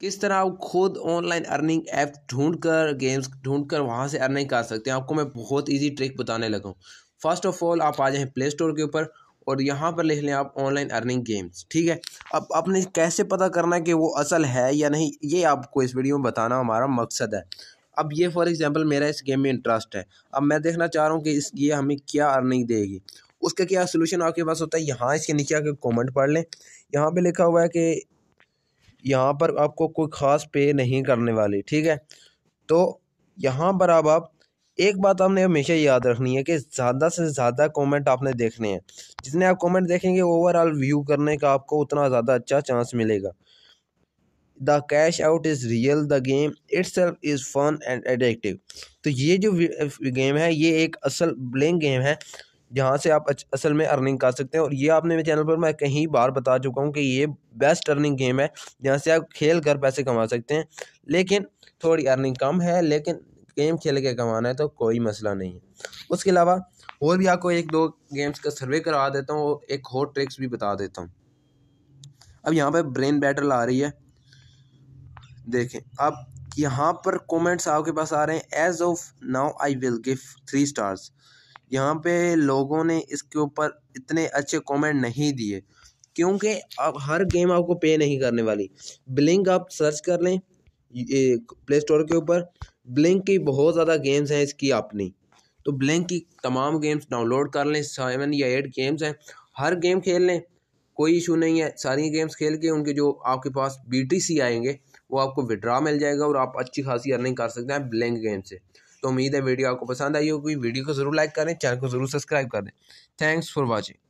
किस तरह आप खुद ऑनलाइन अर्निंग ऐप ढूंढ कर गेम्स ढूंढ कर वहाँ से अर्निंग कर सकते हैं आपको मैं बहुत इजी ट्रिक बताने लगा हूँ फर्स्ट ऑफ ऑल आप आ जाएँ प्ले स्टोर के ऊपर और यहाँ पर लिख लें आप ऑनलाइन अर्निंग गेम्स ठीक है अब आपने कैसे पता करना है कि वो असल है या नहीं ये आपको इस वीडियो में बताना हमारा मकसद है अब ये फॉर एग्जांपल मेरा इस गेम में इंटरेस्ट है अब मैं देखना चाह रहा हूँ कि इस ये हमें क्या अर्निंग देगी उसका क्या सोल्यूशन आपके पास होता है यहाँ इसके नीचे आके कॉमेंट पढ़ लें यहाँ पर लिखा हुआ है कि यहाँ पर आपको कोई ख़ास पे नहीं करने वाली ठीक है तो यहाँ पर अब आप एक बात आपने हमेशा याद रखनी है कि ज़्यादा से ज़्यादा कमेंट आपने देखने हैं जितने आप कमेंट देखेंगे ओवरऑल व्यू करने का आपको उतना ज़्यादा अच्छा चांस मिलेगा the cash out is real the game it is fun and addictive तो ये जो गेम है ये एक असल ब्लैंक गेम है जहाँ से आप असल में अर्निंग कर सकते हैं और ये आपने मेरे चैनल पर मैं कहीं बार बता चुका हूँ कि ये बेस्ट अर्निंग गेम है जहाँ से आप खेल कर पैसे कमा सकते हैं लेकिन थोड़ी अर्निंग कम है लेकिन गेम खेल के कमाना है तो कोई मसला नहीं है उसके अलावा और भी आपको एक दो गेम्स का सर्वे करा देता हूँ और एक हॉट ट्रिक्स भी बता देता हूँ अब यहाँ पर ब्रेन बैटल आ रही है देखें अब यहाँ पर कमेंट्स आपके पास आ रहे हैं as of now I will give three stars यहाँ पे लोगों ने इसके ऊपर इतने अच्छे कमेंट नहीं दिए क्योंकि अब हर गेम आपको पे नहीं करने वाली ब्लिंक आप सर्च कर लें प्ले स्टोर के ऊपर ब्लिंक की बहुत ज़्यादा गेम्स हैं इसकी अपनी तो ब्लिंक की तमाम गेम्स डाउनलोड कर लें सेवन या एट गेम्स हैं हर गेम खेल लें कोई इशू नहीं है सारी गेम्स खेल के उनके जो आपके पास बी आएंगे वो आपको विड्रा मिल जाएगा और आप अच्छी खासी अर्निंग कर सकते हैं ब्लैंक गेम से तो उम्मीद है वीडियो आपको पसंद आई होगी वीडियो को जरूर लाइक करें चैनल को जरूर सब्सक्राइब कर दें थैंक्स फॉर वॉचिंग